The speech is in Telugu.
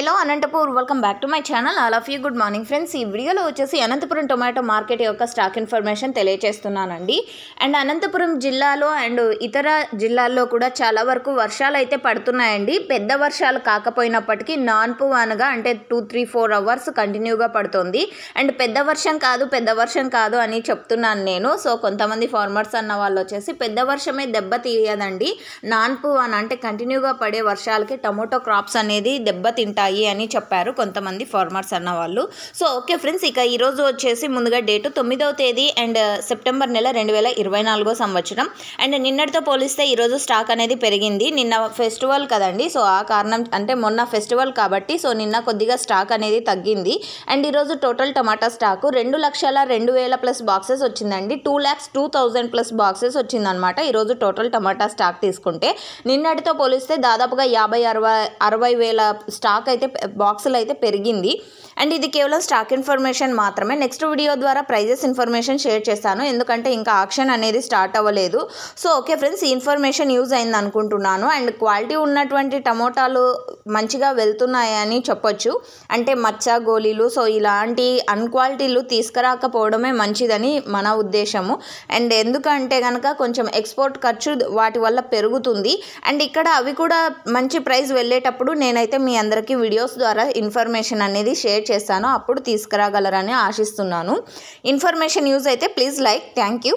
hello Anantapur welcome back to my channel all of you good morning friends ఈ వీడియోలో వచ్చేసి అనంతపురం టొమాటో మార్కెట్ యొక్క స్టాక్ ఇన్ఫర్మేషన్ తెలియజేస్తున్నానండి అండ్ అనంతపురం జిల్లాలో అండ్ ఇతర జిల్లాల్లో కూడా చాలా వరకు వర్షాలు అయితే పడుతున్నాయండి పెద్ద వర్షాలు కాకపోయినప్పటికీ నాన్పు అనగా అంటే టూ త్రీ ఫోర్ అవర్స్ కంటిన్యూగా పడుతుంది అండ్ పెద్ద వర్షం కాదు పెద్ద వర్షం కాదు అని చెప్తున్నాను నేను సో కొంతమంది ఫార్మర్స్ అన్న వాళ్ళు వచ్చేసి పెద్ద వర్షమే దెబ్బ తీయదండి నాన్పు అని అంటే కంటిన్యూగా పడే వర్షాలకి టమోటో క్రాప్స్ అనేది దెబ్బతింటాయి ఉంటాయి అని చెప్పారు కొంతమంది ఫార్మర్స్ అన్న వాళ్ళు సో ఓకే ఫ్రెండ్స్ ఇక ఈరోజు వచ్చేసి ముందుగా డేటు తొమ్మిదవ తేదీ అండ్ సెప్టెంబర్ నెల రెండు వేల ఇరవై నాలుగో సంవత్సరం అండ్ నిన్నటితో పోలిస్తే ఈరోజు స్టాక్ అనేది పెరిగింది నిన్న ఫెస్టివల్ కదండి సో ఆ కారణం అంటే మొన్న ఫెస్టివల్ కాబట్టి సో నిన్న కొద్దిగా స్టాక్ అనేది తగ్గింది అండ్ ఈరోజు టోటల్ టమాటా స్టాక్ రెండు లక్షల రెండు వేల ప్లస్ బాక్సెస్ వచ్చిందండి two lakhs two thousand plus boxes వచ్చిందనమాట ఈరోజు టోటల్ టమాటా స్టాక్ తీసుకుంటే నిన్నటితో పోలిస్తే దాదాపుగా యాభై అరవై అరవై వేల స్టాక్ అయితే బాక్సులు అయితే పెరిగింది అండ్ ఇది కేవలం స్టాక్ ఇన్ఫర్మేషన్ మాత్రమే నెక్స్ట్ వీడియో ద్వారా ప్రైజెస్ ఇన్ఫర్మేషన్ షేర్ చేస్తాను ఎందుకంటే ఇంకా ఆక్షన్ అనేది స్టార్ట్ అవ్వలేదు సో ఓకే ఫ్రెండ్స్ ఈ ఇన్ఫర్మేషన్ యూజ్ అయింది అనుకుంటున్నాను అండ్ క్వాలిటీ ఉన్నటువంటి టమోటాలు మంచిగా వెళ్తున్నాయని చెప్పొచ్చు అంటే మచ్చ గోళీలు సో ఇలాంటి అన్క్వాలిటీలు తీసుకురాకపోవడమే మంచిదని మన ఉద్దేశము అండ్ ఎందుకంటే కనుక కొంచెం ఎక్స్పోర్ట్ ఖర్చు వాటి వల్ల పెరుగుతుంది అండ్ ఇక్కడ అవి కూడా మంచి ప్రైస్ వెళ్ళేటప్పుడు నేనైతే మీ అందరికీ వీడియోస్ ద్వారా ఇన్ఫర్మేషన్ అనేది షేర్ చేస్తానో అప్పుడు తీసుకురాగలరని ఆశిస్తున్నాను ఇన్ఫర్మేషన్ యూజ్ అయితే ప్లీజ్ లైక్ థ్యాంక్ యూ